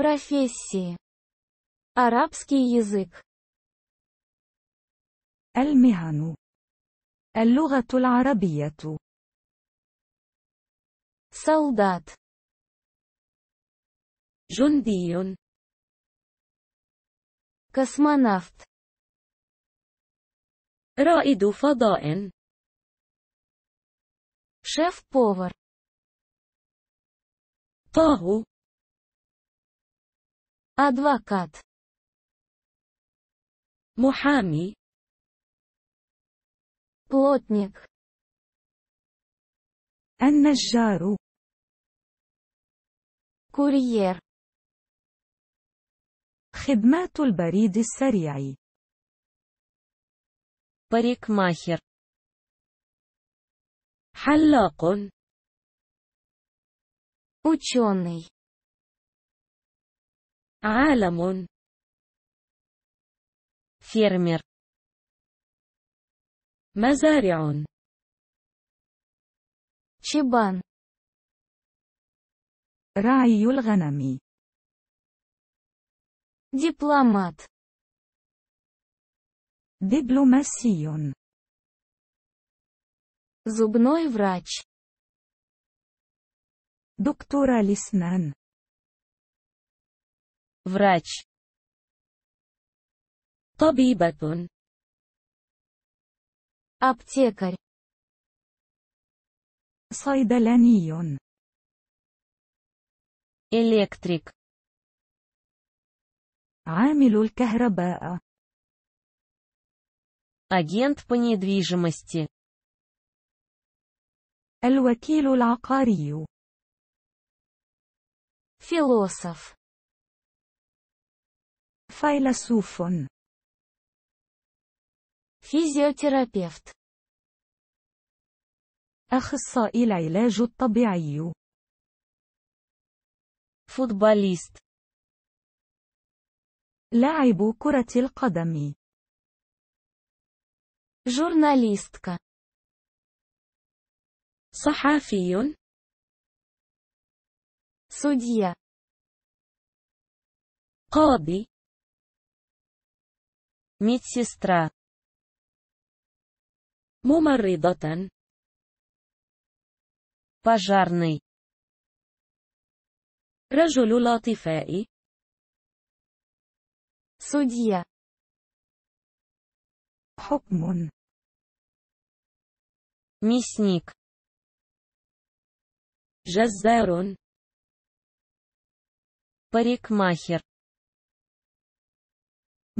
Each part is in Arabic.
профессии арабский языك المهن اللغة العربية солдат جندي كسمانافت رائد فضاء شيف بوفر طاهو адвокат Мухами плотник النجار курьер, خدمات البريد السريع парикмахер حلاق ученый عالم فيرمر مزارع شبان راعي الغنم دبلومات دبلوماسي زبنوي врач دكتور الأسنان врач طبيبة аптекарь صيدلاني электрик عامل الكهرباء агент по недвижимости الوكيل العقاري فيلوسوف فيلسوف فيزيوثيرابيوت أخصائي العلاج الطبيعي فوتباليست لاعب كرة القدم جورناليستك. صحفي سوديا قاضي медсестра ممرضة пожарный رجل الأطفاء судья حكم мясник جزار парикмахер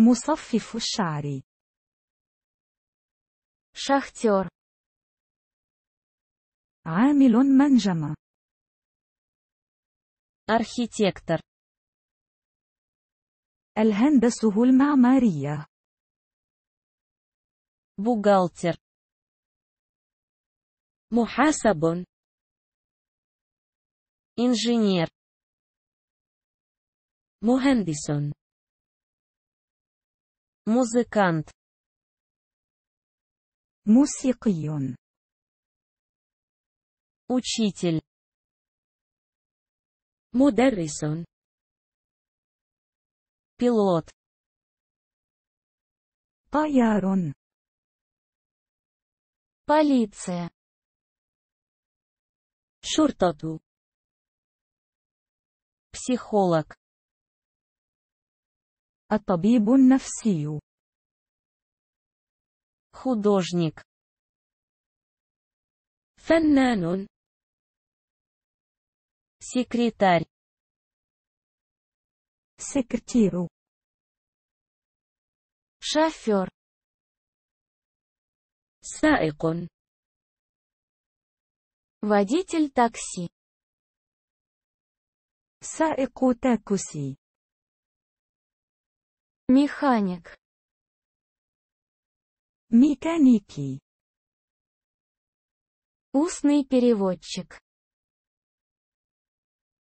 مصفف الشعر شاختيور عامل منجمة أركيتكتر الهندسة المعمارية بوغالتر محاسب إنجينير مهندس музыкант موسيقي учитель مدرس пилот طيار полиция шуртату, психолог الطبيب النفسي художник فنان секретарь секретарь шофер سائق водитель такси سائق تاكسي Механик. Механики. Устный переводчик.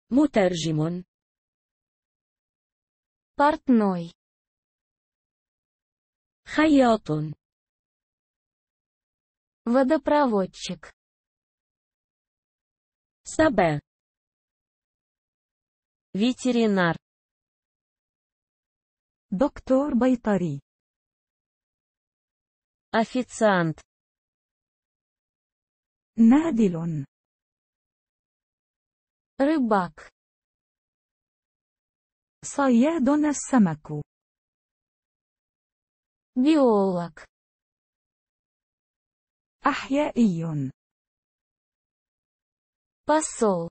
Мутаржимон. Портной. Хаятун. Водопроводчик. Сабе. Ветеринар. دكتور بيطري أفيتسانت نادل رباك صياد السمك بيولك أحيائي посол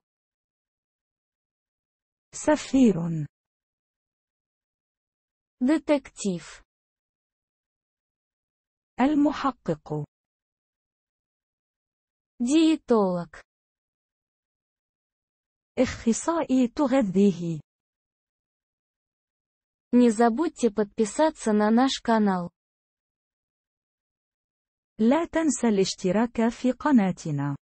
سفير ديتكتيف المحقق ديتولوج اخصائي تغذيه Не забудьте подписаться на наш канал. لا تنسى الاشتراك في قناتنا.